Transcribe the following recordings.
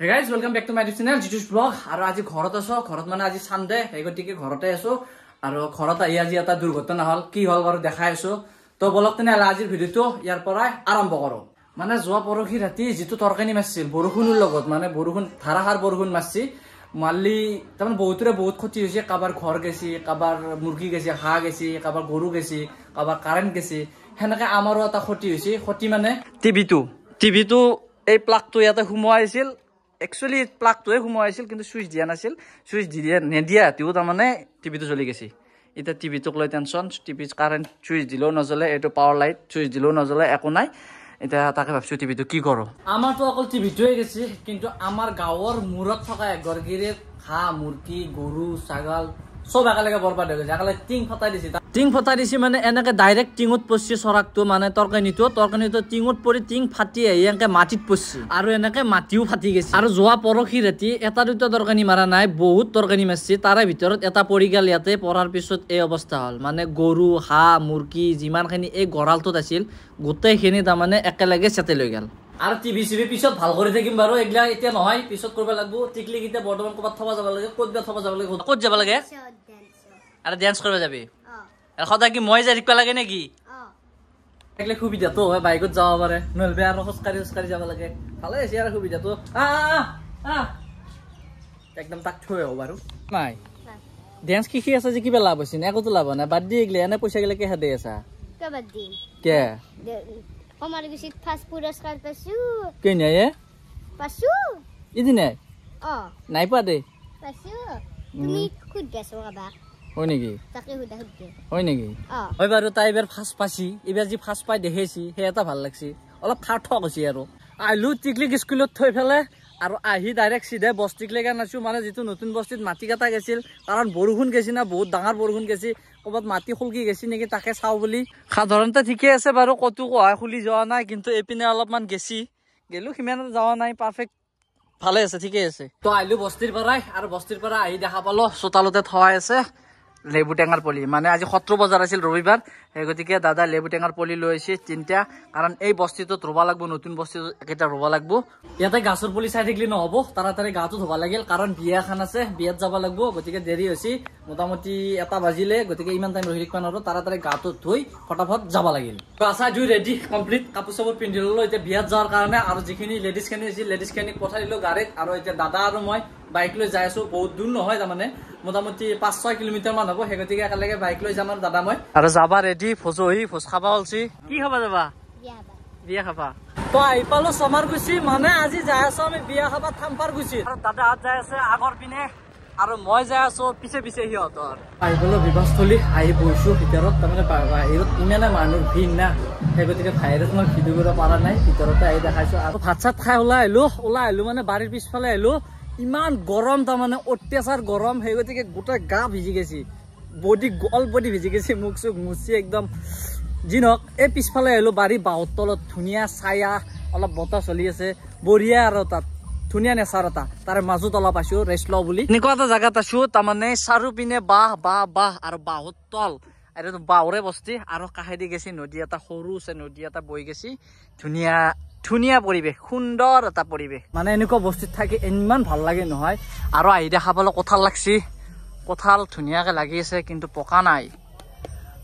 Hey guys welcome back to my channel জিটুজ blog আৰু আজি ঘৰত আছো ঘৰত মানে আজি চানডে সেই গতিকে ঘৰতে আছো আৰু ঘৰত আহি আজি এটা দুৰ্ঘটনা হ'ল কি হ'ল বাৰু দেখাই আছো তো বলক তেনেহ'লে আজিৰ ভিডিঅ'টো ইয়াৰ পৰাই আৰম্ভ কৰোঁ মানে যোৱা পৰহি ৰাতি যিটো তৰকাৰী মাৰিছিল বৰষুণৰ লগত মানে বৰষুণ ধাৰাসাৰ বৰষুণ মাৰিছে মাৰিলে তাৰমানে বহুতৰে বহুত ক্ষতি হৈছে কাৰোবাৰ ঘৰ গেছি কাৰোবাৰ মুৰ্গী গেছি হাঁহ গেছি কাৰোবাৰ গৰু গেছি কাৰোবাৰ কাৰেণ্ট গেছি সেনেকে আমাৰো এটা ক্ষতি হৈছে ক্ষতি মানে টিভিটো টিভিটো এই প্লাগটো ইয়াতে সোমোৱাইছিল একচুৱেলি প্লাগটোৱে সোমোৱা সোমোৱাইছিল কিন্তু ছুইচ দিয়া নাছিল ছুইচ দি দিয়া নিদিয়া তিও তাৰমানে টিভিটো জ্বলি গৈছে এতিয়া টিভিটোক লৈ টেনশ্যন টিভি কাৰেণ্ট চুইচ দিলেও নজ্বলে এইটো পাৱাৰ লাইট চুইচ দিলেও নজ্বলে একো নাই এতিয়া তাকে ভাবিছো টিভিটো কি কৰো আমাৰতো অকল টিভিটোৱে গৈছে কিন্তু আমাৰ গাঁৱৰ মূৰত থকা এগৰাকীৰে হাঁহ মুৰ্গী গৰু ছাগাল সব একালেগে বরবাদ হয়ে গেছে একালে টিং ফটাই দিছি টিং ফটাই দিছি মানে এনেকে ডাইরেক্ট টিঙত পড়ছি সরাকটো মানে তর্কনিটো তর্কনিটো টিঙত পড়ি টিং ফাটি আহি এনেকে মাটিত পড়ছি আর এনেকে মাটিও ফাটি গৈছে আৰু যোৱা পৰখি ৰাতি এটা দুটা তৰকাৰী মাৰা নাই বহুত তৰ্কনি মাৰিছে তাৰে ভিতৰত এটা পৰি গেল ইয়াতে পৰাৰ পিছত এই অৱস্থা হল মানে গৰু হাঁহ মুৰ্গী যিমানখিনি এই গঁৰালটোত আছিল গোটেইখিনি তাৰমানে একেলগে চেতে লৈ গেল আর টিভি চিভি পিছত ভাল করে থাকিম বারো এগুলা এটা নহয় পিছত করবা লাগবো টিকলি কিটা বর্তমান কবা থবা যাব লাগে কত বা যাব লাগে কত যাব লাগে আর ডান্স করবা যাবি আর সদা কি মই যাই লাগে নাকি এগুলো হয় বাইকত যাব পারে নলবে আর খোজকাড়ি খোজকাড়ি যাব লাগে ভালে আছে আর সুবিধা একদম তাক থৈ আহো বাৰু নাই ডেন্স কি কি আছে যে কিবা লাভ হৈছে একোতো লাভ হোৱা নাই বাদ দি এগুলা এনে পইচা গেলে কেহে দে আছা কে Om har du sitt pass på det skal passu? Kan jeg ja? Passu? Ikke nej. Åh. Nej på det. Passu. Du mm. nyt kudde så var bare. Hvor er det? Takke hudde hudde. Hvor er det? Åh. Og hvad er det der er fast passi? I hvert fald fast på det her si. Her er der falder si. Og lad fart hoppe si her. Ej, lut dig lige skulle du tage আৰু আহি direct চিধাই বস্তিকলৈকে নাচোঁ মানে যিটো নতুন বস্তিত মাটি কটা গেছিল কাৰণ বৰষুণ গেছি না বহুত ডাঙৰ বৰষুণ গেছি ক'ৰবাত মাটি খুলকি গেছি নেকি তাকে চাওঁ বুলি সাধাৰণতে ঠিকেই আছে বাৰু ক'তো কোহাই খুলি যোৱা নাই কিন্তু এইপিনে অলপমান গেছি গেলোঁ সিমান যোৱা নাই পাৰফেক্ট ভালে আছে ঠিকেই আছে তই আহিলোঁ বস্তিৰ পৰাই আৰু বস্তিৰ পৰা আহি দেখা পালো চোতালতে থোৱাই আছে লেবু টেঙাৰ পলি মানে আজি সত্ৰ বজাৰ আছিল ৰবিবাৰ সেই গতিকে দাদা লেবু টেঙাৰ পলি লৈ আহিছে তিনিটা কাৰণ এই বস্তিটোত ৰুব লাগিব নতুন বস্তিটো একেটা ৰুব লাগিব ইয়াতে গাছৰ পুলি চাই থাকিলে নহব তাৰাতাৰি গাটো ধুব লাগিল কাৰণ বিয়া এখন আছে বিয়াত যাব লাগিব গতিকে দেৰি হৈছে মোটামুটি এটা বাজিলে গতিকে ইমান টাইম ৰহি থাকিব নোৱাৰো তাৰাতাৰি গাটো ধুই ফটাফট যাব লাগিল আচাৰ ধুই ৰেডি কমপ্লিট কাপোৰ চাপোৰ পিন্ধি ল'লো এতিয়া বিয়াত যোৱাৰ কাৰণে আৰু যিখিনি লেডিজখিনি আছিল লেডিজখিনিক পঠাই দিলোঁ গাড়ীত আৰু এতিয়া দাদা আৰু মই বাইক লৈ যাই আছো বহুত দূৰ নহয় তাৰমানে মোটামুটি পাঁচ ছয় কিলোমিটাৰ মান হব সেই গতিকে একেলগে বাইক লৈ যাম আৰু দাদা মই আৰু যাবা ৰেডি ভোজহি ভোজ খাবা ওলছি কি খাবা যাবা বিয়া খাবা পিনে আৰু মই যাই আছো পিছে পিছে সিহঁতৰ আহি পালো বিবাহস্থলী আহি বহিছো ভিতৰত তাৰমানে বাহিৰত ইমানে মানুহ ভিৰ না সেই গতিকে বাহিৰত মই ভিডিঅ' কৰিব পৰা নাই ভিতৰতে আহি দেখাইছো আৰু ভাত চাত খাই ওলাই আহিলো ওলাই আহিলো মানে বাৰীৰ পিছফালে আহিলো ইমান গৰম তাৰমানে অত্যাচাৰ গৰম সেই গতিকে গোটেই গা ভিজি গৈছে বডি গল বডি ভিজি গৈছে মুখ চুখ মুচি একদম যি নহওক এই পিছফালে আহিলোঁ বাৰী বাঁহৰ তলত ধুনীয়া ছায়া অলপ বতাহ চলি আছে বঢ়িয়া আৰু তাত ধুনীয়া নেচাৰ এটা তাৰে মাজত অলপ আছোঁ ৰেষ্ট লওঁ বুলি এনেকুৱা এটা জেগাত আছো তাৰমানে চাৰিওপিনে বাঁহ বাঁহ বাঁহ আৰু বাঁহৰ তল এইটো বাঁহৰে বস্তি আৰু কাষেদি গেছি নদী এটা সৰু আছে নদী এটা বৈ গেছি ধুনীয়া ধুনীয়া পৰিৱেশ সুন্দৰ এটা পৰিৱেশ মানে এনেকুৱা বস্তিত থাকি ইমান ভাল লাগে নহয় আৰু আহি দেখাবলৈ কঁঠাল লাগছি কঁঠাল ধুনীয়াকৈ লাগি আছে কিন্তু পকা নাই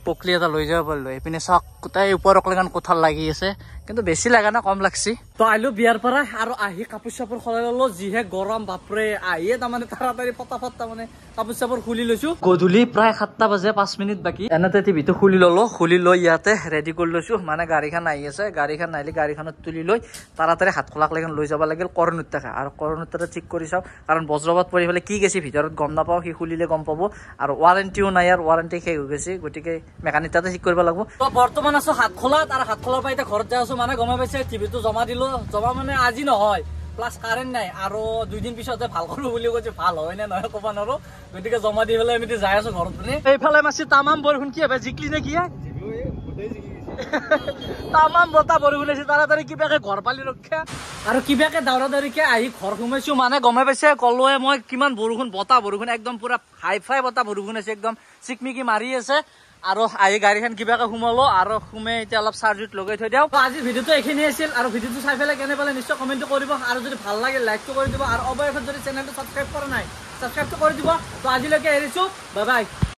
পকলি এটা লৈ যাব পাৰিলোঁ এইপিনে চাওক গোটেই ওপৰক লগান কঁঠাল লাগি আছে কিন্তু বেছি লাগে না কম লাগছি তো আহিলো বিয়াৰ পৰা আৰু আহি কাপোৰ চাপোৰ সলাই ললো যিহে গৰম বাপৰে আহিয়ে তাৰমানে তাৰাতাৰি ফটাফট তাৰমানে কাপোৰ চাপোৰ খুলি লৈছো গধূলি প্ৰায় সাতটা বাজে পাঁচ মিনিট বাকী এনেতে টিভিটো খুলি ললো খুলি লৈ ইয়াতে ৰেডি কৰি লৈছো মানে গাড়ীখন আহি আছে গাড়ীখন আহিলে গাড়ীখনত তুলি লৈ তাৰাতাৰি হাত খোলাক লাগে লৈ যাব লাগিল কৰণোত্তাকে আৰু কৰণোত্তাৰে ঠিক কৰি চাও কাৰণ বজ্ৰপাত পৰি পেলাই কি গেছি ভিতৰত গম নাপাওঁ সি খুলিলে গম পাব আৰু ৱাৰেণ্টিও নাই আৰু ৱাৰেণ্টি শেষ হৈ গৈছে গতিকে মেকানিক তাতে ঠিক কৰিব লাগিব বৰ্তমান আছো হাত খোলাত আৰু হাত খোলাৰ পৰা এতিয়া ঘৰত যাওঁ পাইছো মানে গমে পাইছে টিভিটো জমা দিলো জমা মানে আজি নহয় প্লাছ কাৰেণ্ট নাই আৰু দুদিন পিছত যে ভাল কৰো বুলি কৈছো ভাল হয় নে নহয় ক'ব নোৱাৰো গতিকে জমা দি পেলাই আমি যাই আছো ঘৰত মানে এইফালে মাছি তামাম বৰষুণ কি হবে জিকলি নে কি তামাম বতাহ বৰষুণ আছে তাৰ তাৰাতাৰি কিবাকে ঘৰ পালি ৰক্ষা আৰু কিবাকে দাউৰা দাউৰিকে আহি ঘৰ সোমাইছো মানে গমে পাইছে কলোৱে মই কিমান বৰষুণ বতাহ বৰষুণ একদম পুৰা হাই ফাই বতাহ বৰষুণ আছে একদম চিকমিকি মাৰি আছে আৰু আহি গাড়ীখন কিবাকে সোমালো আৰু সুমে এতিয়া অলপ চাৰ্জত লগাই থৈ দিওঁ আজি ভিডিঅ'টো এইখিনি আছিল আৰু ভিডিঅ'টো চাই পেলাই কেনে পালে নিশ্চয় কমেণ্টটো কৰিব আৰু যদি ভাল লাগে লাইকটো কৰি দিব আৰু অৱশেষত যদি চেনেলটো ছাবস্ক্ৰাইব কৰা নাই ছাবস্ক্ৰাইবটো কৰি দিব তো আজিলৈকে এৰিছোঁ বাই বাই